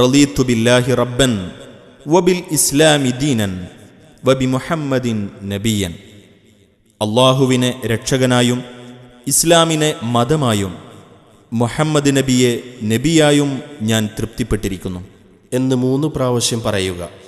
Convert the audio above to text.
റലീത്തു ബില്ലാഹി റബ്ബൻ വബിൽ ഇസ്ലാമി ദീനൻ വബി മുഹമ്മദിൻ നബിയൻ അള്ളാഹുവിനെ രക്ഷകനായും ഇസ്ലാമിനെ മതമായും മുഹമ്മദ് നബിയെ നബിയായും ഞാൻ തൃപ്തിപ്പെട്ടിരിക്കുന്നു എന്ന് മൂന്ന് പ്രാവശ്യം പറയുക